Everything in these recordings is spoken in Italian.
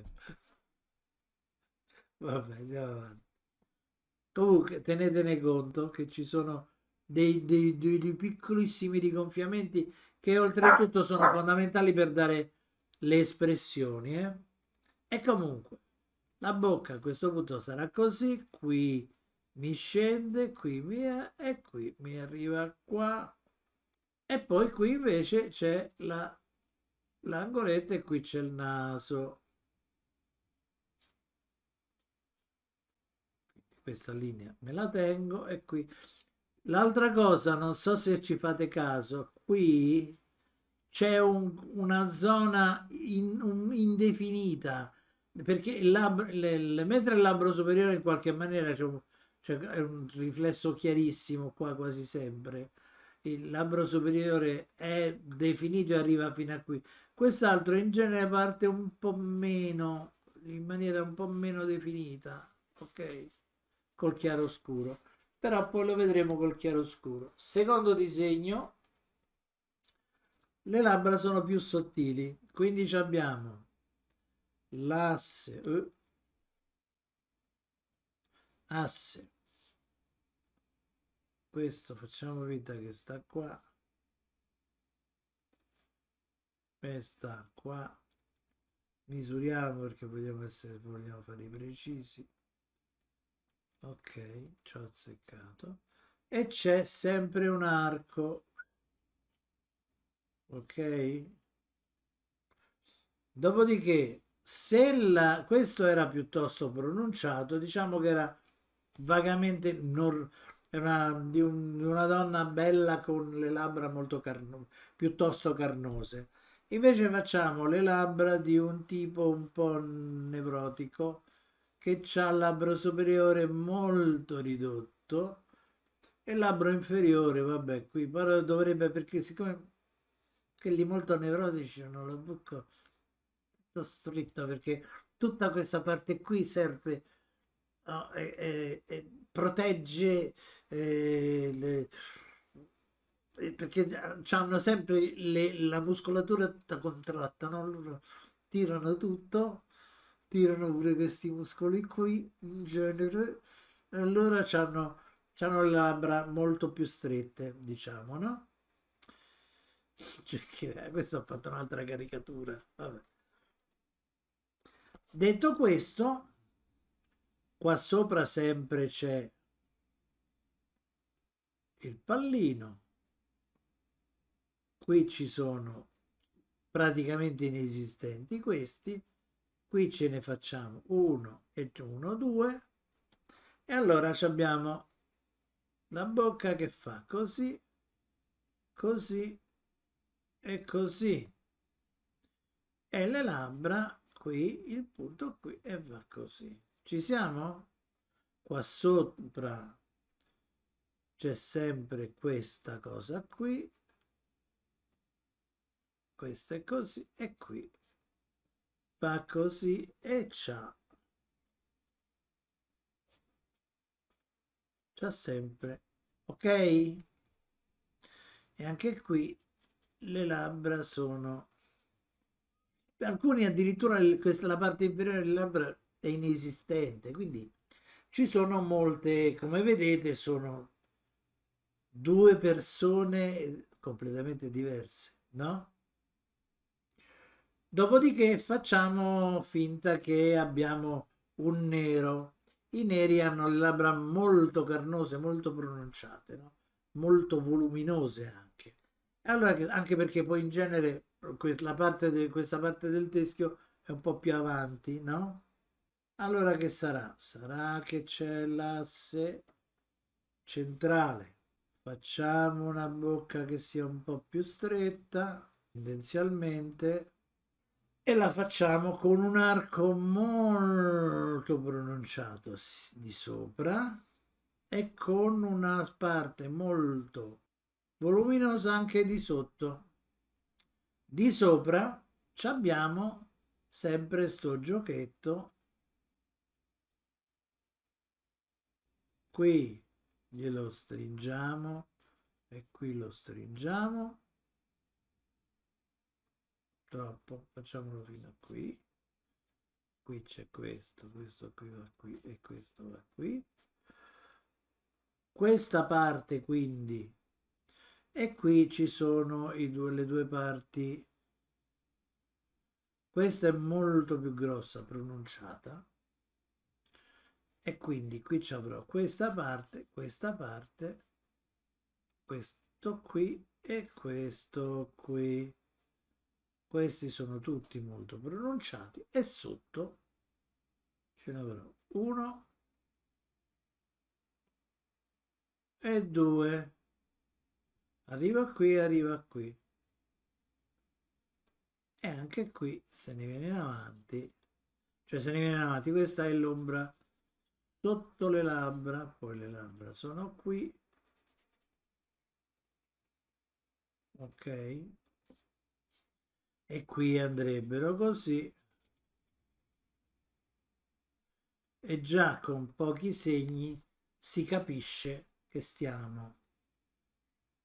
io. Vabbè, andiamo avanti. Comunque, tenetene conto che ci sono dei, dei, dei, dei piccolissimi rigonfiamenti che oltretutto sono fondamentali per dare le espressioni. Eh? E comunque, la bocca a questo punto sarà così, qui mi scende, qui mi è, e qui mi arriva qua. E poi qui invece c'è la, e qui c'è il naso. questa linea me la tengo e qui l'altra cosa non so se ci fate caso qui c'è un, una zona in, un, indefinita perché il labbro, le, le, mentre il labbro superiore in qualche maniera c'è un, un, riflesso chiarissimo qua quasi sempre il labbro superiore è definito e arriva fino a qui quest'altro in genere parte un po' meno in maniera un po' meno definita ok col chiaroscuro, però poi lo vedremo col chiaroscuro. Secondo disegno, le labbra sono più sottili, quindi abbiamo l'asse, eh, asse, questo facciamo finta che sta qua, questa qua misuriamo perché vogliamo essere vogliamo fare i precisi ok ci ho azzeccato e c'è sempre un arco ok dopodiché se la, questo era piuttosto pronunciato diciamo che era vagamente nor, era di, un, di, una donna bella con le labbra molto carno, piuttosto carnose invece facciamo le labbra di un tipo un po' nevrotico che ha il labbro superiore molto ridotto e il labbro inferiore, vabbè, qui però dovrebbe, perché siccome quelli molto nevrotici hanno la bocca tutta stretta, perché tutta questa parte qui serve, oh, eh, eh, eh, protegge le perché hanno sempre le, la muscolatura tutta contratta, no? loro tirano tutto tirano pure questi muscoli qui in genere e allora hanno, hanno le labbra molto più strette diciamo no? Cioè, eh, questo ho fatto un'altra caricatura Vabbè. detto questo qua sopra sempre c'è il pallino qui ci sono praticamente inesistenti questi qui ce ne facciamo 1 e 1 2 e allora abbiamo la bocca che fa così così e così e le labbra qui il punto qui e va così ci siamo qua sopra c'è sempre questa cosa qui questa è così e qui va così e ciao ciao sempre ok e anche qui le labbra sono per alcuni addirittura questa, la parte inferiore delle labbra è inesistente quindi ci sono molte come vedete sono due persone completamente diverse no Dopodiché facciamo finta che abbiamo un nero. I neri hanno le labbra molto carnose, molto pronunciate, no? molto voluminose anche. Allora, anche perché poi in genere parte de, questa parte del teschio è un po' più avanti, no? Allora che sarà? Sarà che c'è l'asse centrale. Facciamo una bocca che sia un po' più stretta, tendenzialmente e la facciamo con un arco molto pronunciato di sopra e con una parte molto voluminosa anche di sotto. Di sopra abbiamo sempre sto giochetto qui glielo stringiamo e qui lo stringiamo purtroppo facciamolo fino a qui qui c'è questo questo qui va qui e questo va qui questa parte quindi e qui ci sono due, le due parti questa è molto più grossa pronunciata e quindi qui ci avrò questa parte questa parte questo qui e questo qui questi sono tutti molto pronunciati e sotto ce ne avrò uno e due. Arriva qui, arriva qui. E anche qui se ne viene in avanti, cioè se ne viene in avanti, questa è l'ombra sotto le labbra, poi le labbra sono qui, ok e qui andrebbero così e già con pochi segni si capisce che stiamo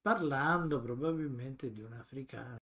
parlando probabilmente di un africano.